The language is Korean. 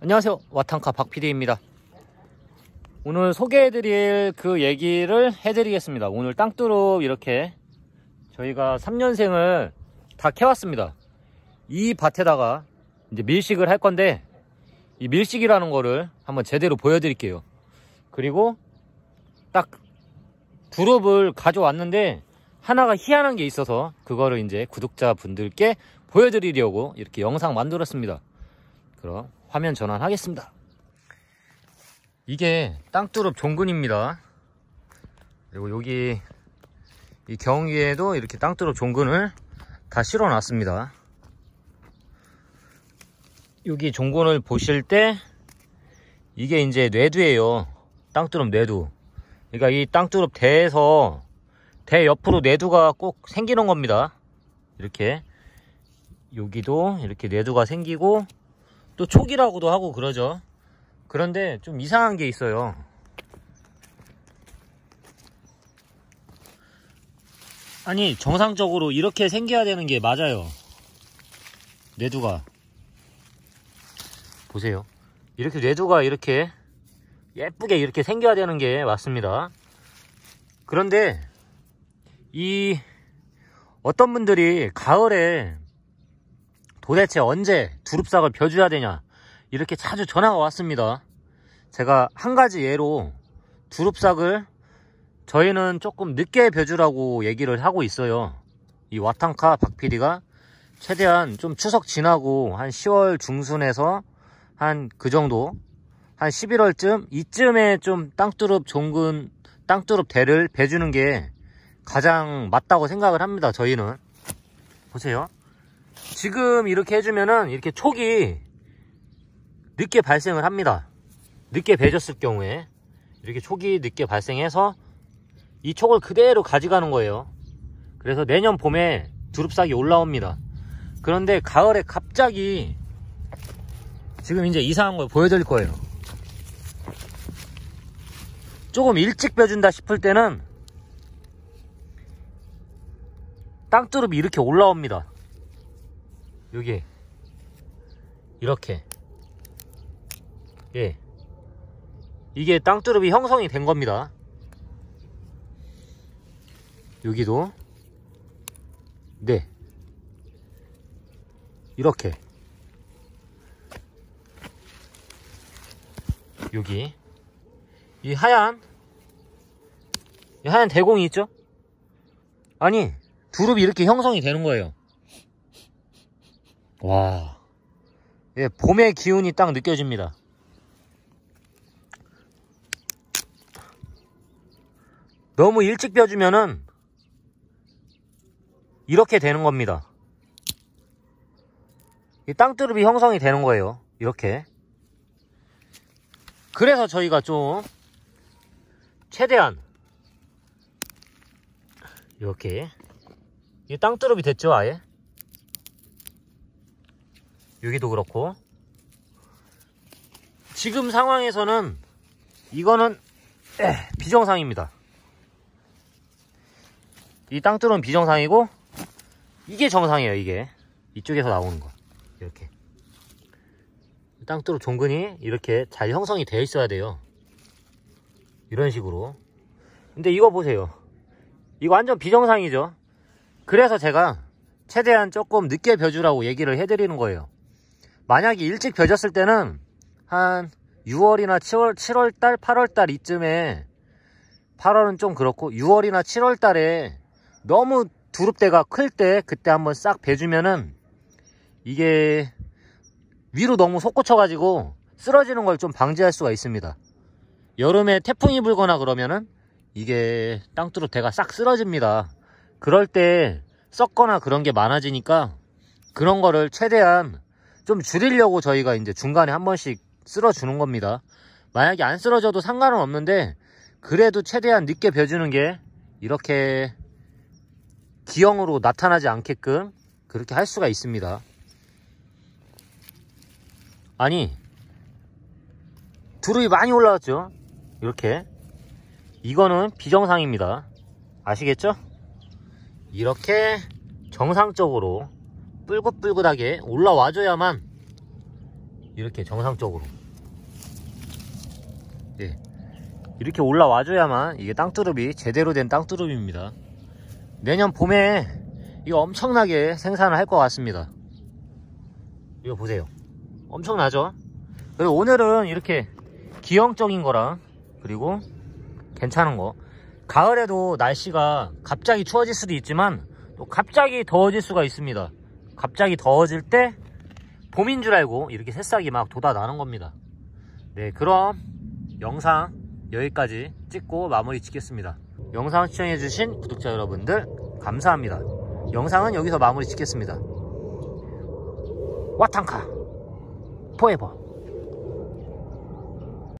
안녕하세요 와탕카 박PD입니다 오늘 소개해드릴 그 얘기를 해드리겠습니다 오늘 땅뚜루 이렇게 저희가 3년생을 다 캐왔습니다 이 밭에다가 이제 밀식을 할 건데 이 밀식이라는 거를 한번 제대로 보여드릴게요 그리고 딱그룹을 가져왔는데 하나가 희한한 게 있어서 그거를 이제 구독자분들께 보여드리려고 이렇게 영상 만들었습니다. 그럼 화면 전환하겠습니다. 이게 땅두릅 종근입니다. 그리고 여기 이 경위에도 이렇게 땅두릅 종근을 다 실어놨습니다. 여기 종근을 보실 때 이게 이제 뇌두예요. 땅두릅 뇌두. 그러니까 이 땅두릅 대에서 대옆으로 내두가 꼭 생기는 겁니다. 이렇게 여기도 이렇게 내두가 생기고 또초기라고도 하고 그러죠. 그런데 좀 이상한 게 있어요. 아니 정상적으로 이렇게 생겨야 되는 게 맞아요. 내두가 보세요. 이렇게 내두가 이렇게 예쁘게 이렇게 생겨야 되는 게 맞습니다. 그런데 이 어떤 분들이 가을에 도대체 언제 두릅삭을 벼줘야 되냐 이렇게 자주 전화가 왔습니다 제가 한 가지 예로 두릅삭을 저희는 조금 늦게 벼주라고 얘기를 하고 있어요 이 와탕카 박PD가 최대한 좀 추석 지나고 한 10월 중순에서 한 그 정도 한 11월쯤 이쯤에 좀 땅두릅 종근 땅두릅 대를 베주는 게 가장 맞다고 생각을 합니다 저희는 보세요 지금 이렇게 해주면은 이렇게 촉이 늦게 발생을 합니다 늦게 베졌을 경우에 이렇게 촉이 늦게 발생해서 이 촉을 그대로 가져가는 거예요 그래서 내년 봄에 두릅싹이 올라옵니다 그런데 가을에 갑자기 지금 이제 이상한 걸 보여드릴 거예요 조금 일찍 빼준다 싶을 때는 땅두릅이 이렇게 올라옵니다 여기 이렇게 예 이게 땅두릅이 형성이 된 겁니다 여기도 네 이렇게 여기 이 하얀 이 하얀 대공이 있죠? 아니 그릅이 이렇게 형성이 되는 거예요. 와. 예, 봄의 기운이 딱 느껴집니다. 너무 일찍 펴주면은 이렇게 되는 겁니다. 이 땅두릅이 형성이 되는 거예요. 이렇게. 그래서 저희가 좀 최대한 이렇게 이게 땅두릅이 됐죠 아예? 여기도 그렇고 지금 상황에서는 이거는 에, 비정상입니다 이 땅두릅은 비정상이고 이게 정상이에요 이게 이쪽에서 나오는 거 이렇게 땅두릅 종근이 이렇게 잘 형성이 되어 있어야 돼요 이런 식으로 근데 이거 보세요 이거 완전 비정상이죠 그래서 제가 최대한 조금 늦게 벼주라고 얘기를 해드리는 거예요 만약에 일찍 벼졌을 때는 한 6월이나 7월, 7월달, 8월달 이쯤에 8월은 좀 그렇고 6월이나 7월달에 너무 두릅대가 클 때 그때 한번 싹 베주면은 이게 위로 너무 솟구쳐가지고 쓰러지는 걸 좀 방지할 수가 있습니다. 여름에 태풍이 불거나 그러면은 이게 땅두릅대가 싹 쓰러집니다. 그럴 때 썩거나 그런 게 많아지니까 그런 거를 최대한 좀 줄이려고 저희가 이제 중간에 한 번씩 쓸어주는 겁니다. 만약에 안 쓸어져도 상관은 없는데 그래도 최대한 늦게 벼주는 게 이렇게 기형으로 나타나지 않게끔 그렇게 할 수가 있습니다. 아니 두루이 많이 올라왔죠 이렇게 이거는 비정상입니다 아시겠죠? 이렇게 정상적으로 뿔긋뿔긋하게 올라와줘야만 이렇게 정상적으로 예. 이렇게 올라와줘야만 이게 땅두릅이 제대로 된 땅두릅입니다 내년 봄에 이거 엄청나게 생산을 할 것 같습니다 이거 보세요 엄청나죠 그리고 오늘은 이렇게 기형적인 거랑 그리고 괜찮은 거 가을에도 날씨가 갑자기 추워질 수도 있지만 또 갑자기 더워질 수가 있습니다 갑자기 더워질 때 봄인 줄 알고 이렇게 새싹이 막 돋아나는 겁니다 네 그럼 영상 여기까지 찍고 마무리 짓겠습니다 영상 시청해주신 구독자 여러분들 감사합니다 영상은 여기서 마무리 짓겠습니다 와탕카 포에버